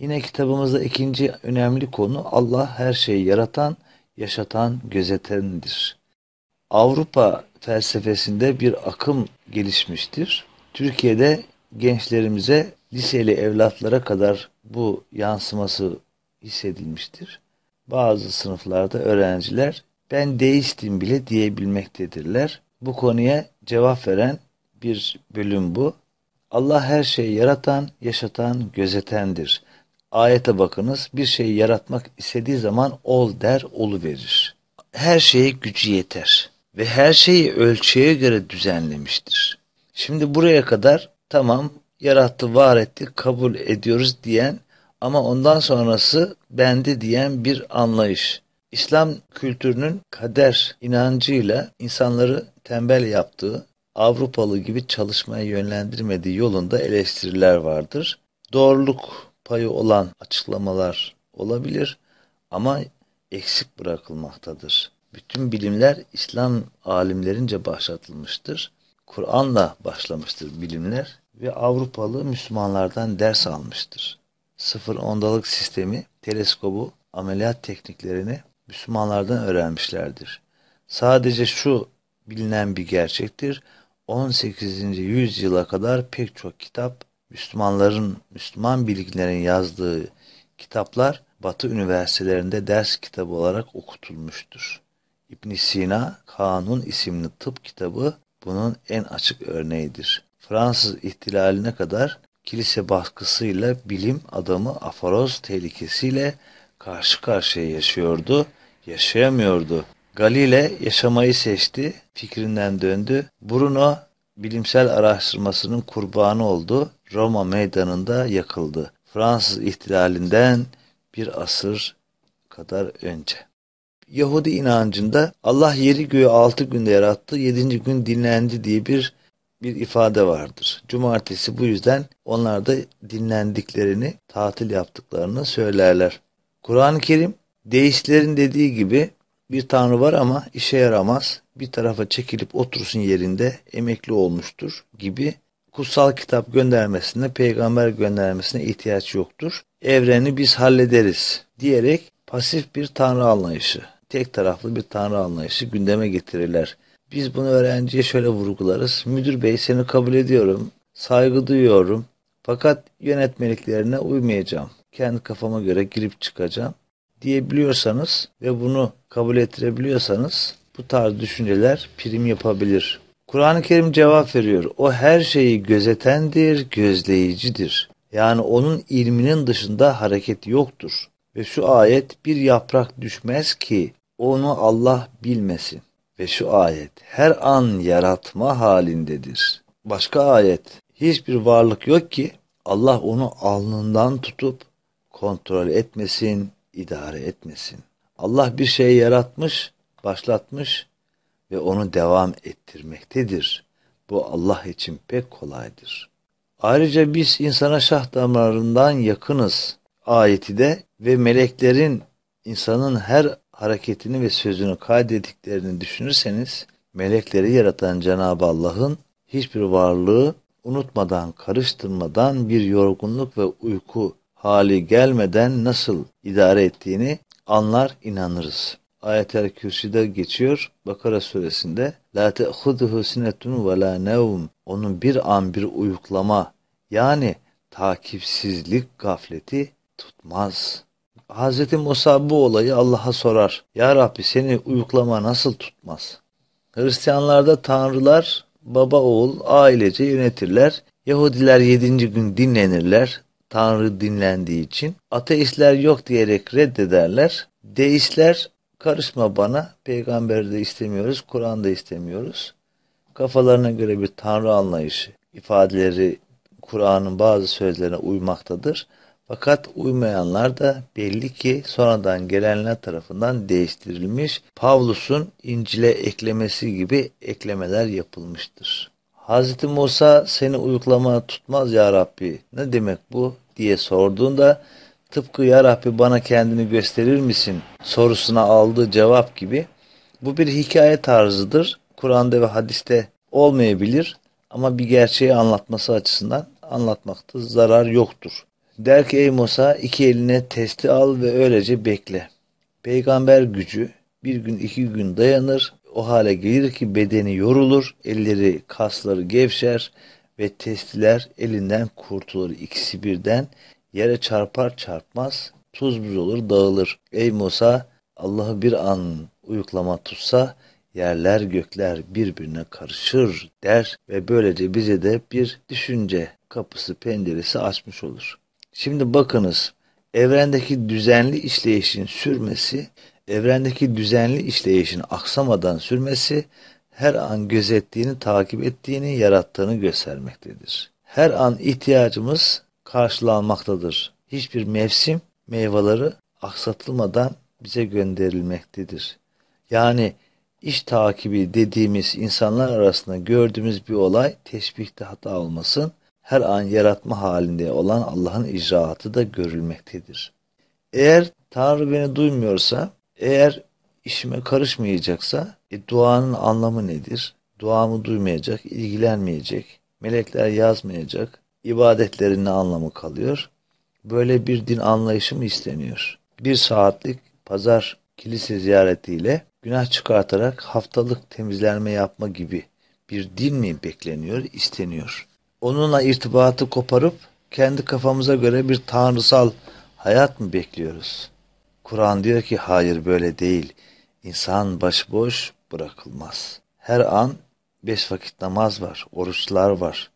Yine kitabımızda ikinci önemli konu Allah her şeyi yaratan, yaşatan, gözetendir. Avrupa felsefesinde bir akım gelişmiştir. Türkiye'de gençlerimize liseli evlatlara kadar bu yansıması hissedilmiştir. Bazı sınıflarda öğrenciler ben deistim bile diyebilmektedirler. Bu konuya cevap veren bir bölüm bu. Allah her şeyi yaratan, yaşatan, gözetendir. Ayete bakınız. Bir şeyi yaratmak istediği zaman ol der, olu verir. Her şeye gücü yeter ve her şeyi ölçüye göre düzenlemiştir. Şimdi buraya kadar tamam yarattı, var etti, kabul ediyoruz diyen ama ondan sonrası bende diyen bir anlayış. İslam kültürünün kader inancıyla insanları tembel yaptığı, Avrupalı gibi çalışmaya yönlendirmediği yolunda eleştiriler vardır. Doğruluk payı olan açıklamalar olabilir ama eksik bırakılmaktadır. Bütün bilimler İslam alimlerince başlatılmıştır. Kur'an'la başlamıştır bilimler ve Avrupalı Müslümanlardan ders almıştır. Sıfır ondalık sistemi, teleskobu, ameliyat tekniklerini Müslümanlardan öğrenmişlerdir. Sadece şu bilinen bir gerçektir. 18. yüzyıla kadar pek çok kitap Müslümanların, Müslüman bilginlerin yazdığı kitaplar Batı üniversitelerinde ders kitabı olarak okutulmuştur. İbn Sina, Kanun isimli tıp kitabı bunun en açık örneğidir. Fransız ihtilaline kadar kilise baskısıyla bilim adamı afaroz tehlikesiyle karşı karşıya yaşıyordu, yaşayamıyordu. Galile yaşamayı seçti, fikrinden döndü. Bruno bilimsel araştırmasının kurbanı oldu Roma meydanında yakıldı. Fransız ihtilalinden bir asır kadar önce. Yahudi inancında Allah yeri göğü altı günde yarattı, yedinci gün dinlendi diye bir bir ifade vardır. Cumartesi bu yüzden onlar da dinlendiklerini, tatil yaptıklarını söylerler. Kur'an-ı Kerim deistlerin dediği gibi bir tanrı var ama işe yaramaz, bir tarafa çekilip otursun yerinde emekli olmuştur gibi kutsal kitap göndermesine, peygamber göndermesine ihtiyaç yoktur. Evreni biz hallederiz diyerek pasif bir tanrı anlayışı, tek taraflı bir tanrı anlayışı gündeme getirirler. Biz bunu öğrenciye şöyle vurgularız. Müdür bey seni kabul ediyorum, saygı duyuyorum fakat yönetmeliklerine uymayacağım. Kendi kafama göre girip çıkacağım diyebiliyorsanız ve bunu kabul ettirebiliyorsanız bu tarz düşünceler prim yapabilir. Kur'an-ı Kerim cevap veriyor. O her şeyi gözetendir, gözleyicidir. Yani onun ilminin dışında hareket yoktur. Ve şu ayet bir yaprak düşmez ki onu Allah bilmesin. Ve şu ayet her an yaratma halindedir. Başka ayet hiçbir varlık yok ki Allah onu alnından tutup kontrol etmesin, idare etmesin. Allah bir şey yaratmış, başlatmış, ve onu devam ettirmektedir. Bu Allah için pek kolaydır. Ayrıca biz insana şah damarından yakınız. Ayeti de ve meleklerin insanın her hareketini ve sözünü kaydettiklerini düşünürseniz melekleri yaratan Cenab-ı Allah'ın hiçbir varlığı unutmadan, karıştırmadan bir yorgunluk ve uyku hali gelmeden nasıl idare ettiğini anlar inanırız. Ayet-el Kürsi'de geçiyor. Bakara suresinde La te'huduhu sinetun ve la nevm Onun bir an bir uyuklama yani takipsizlik gafleti tutmaz. Hz. Musa bu olayı Allah'a sorar. Ya Rabbi seni uyuklama nasıl tutmaz? Hristiyanlarda tanrılar baba oğul ailece yönetirler. Yahudiler yedinci gün dinlenirler. Tanrı dinlendiği için. Ateistler yok diyerek reddederler. Deistler Karışma bana. Peygamber de istemiyoruz, Kur'an da istemiyoruz. Kafalarına göre bir tanrı anlayışı ifadeleri Kur'an'ın bazı sözlerine uymaktadır. Fakat uymayanlar da belli ki sonradan gelenler tarafından değiştirilmiş Pavlus'un İncil'e eklemesi gibi eklemeler yapılmıştır. Hz. Musa seni uyuklamaya tutmaz ya Rabbi ne demek bu diye sorduğunda tıpkı Ya Rabbi bana kendini gösterir misin sorusuna aldığı cevap gibi bu bir hikaye tarzıdır. Kur'an'da ve hadiste olmayabilir ama bir gerçeği anlatması açısından anlatmakta zarar yoktur. Der ki ey Musa iki eline testi al ve öylece bekle. Peygamber gücü bir gün iki gün dayanır. O hale gelir ki bedeni yorulur, elleri kasları gevşer ve testiler elinden kurtulur ikisi birden. Yere çarpar çarpmaz tuz buz olur dağılır. Ey Musa Allah'ı bir an uyuklama tutsa yerler gökler birbirine karışır der ve böylece bize de bir düşünce kapısı penceresi açmış olur. Şimdi bakınız evrendeki düzenli işleyişin sürmesi, evrendeki düzenli işleyişin aksamadan sürmesi her an gözettiğini, takip ettiğini, yarattığını göstermektedir. Her an ihtiyacımız karşılanmaktadır. Hiçbir mevsim meyveleri aksatılmadan bize gönderilmektedir. Yani iş takibi dediğimiz insanlar arasında gördüğümüz bir olay teşbihte hata olmasın. Her an yaratma halinde olan Allah'ın icraatı da görülmektedir. Eğer Tanrı beni duymuyorsa, eğer işime karışmayacaksa e, duanın anlamı nedir? Duamı duymayacak, ilgilenmeyecek, melekler yazmayacak, ibadetlerin ne anlamı kalıyor? Böyle bir din anlayışı mı isteniyor? Bir saatlik pazar kilise ziyaretiyle günah çıkartarak haftalık temizlenme yapma gibi bir din mi bekleniyor, isteniyor? Onunla irtibatı koparıp kendi kafamıza göre bir tanrısal hayat mı bekliyoruz? Kur'an diyor ki hayır böyle değil. İnsan başboş bırakılmaz. Her an beş vakit namaz var, oruçlar var,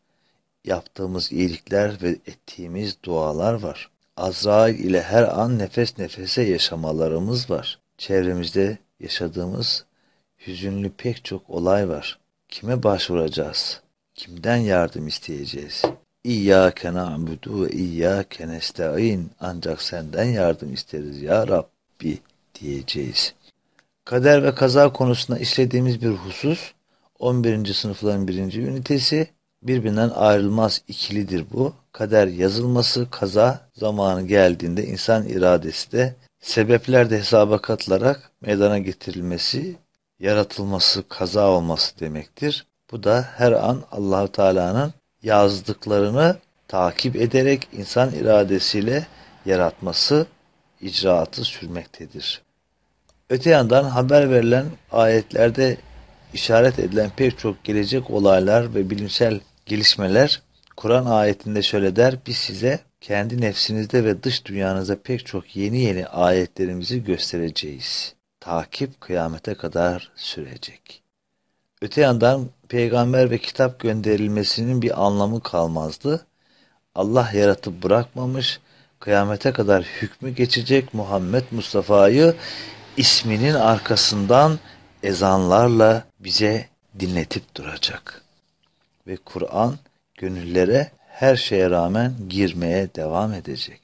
yaptığımız iyilikler ve ettiğimiz dualar var. Azrail ile her an nefes nefese yaşamalarımız var. Çevremizde yaşadığımız hüzünlü pek çok olay var. Kime başvuracağız? Kimden yardım isteyeceğiz? İyyâke na'budu ve iyyâke nesta'in. Ancak senden yardım isteriz ya Rabbi diyeceğiz. Kader ve kaza konusunda işlediğimiz bir husus 11. sınıfların birinci ünitesi Birbirinden ayrılmaz ikilidir bu. Kader yazılması, kaza zamanı geldiğinde insan iradesi de sebepler de hesaba katılarak meydana getirilmesi, yaratılması, kaza olması demektir. Bu da her an Allahu Teala'nın yazdıklarını takip ederek insan iradesiyle yaratması, icraatı sürmektedir. Öte yandan haber verilen ayetlerde işaret edilen pek çok gelecek olaylar ve bilimsel gelişmeler Kur'an ayetinde şöyle der. Biz size kendi nefsinizde ve dış dünyanızda pek çok yeni yeni ayetlerimizi göstereceğiz. Takip kıyamete kadar sürecek. Öte yandan peygamber ve kitap gönderilmesinin bir anlamı kalmazdı. Allah yaratıp bırakmamış, kıyamete kadar hükmü geçecek Muhammed Mustafa'yı isminin arkasından ezanlarla bize dinletip duracak.'' ve Kur'an gönüllere her şeye rağmen girmeye devam edecek.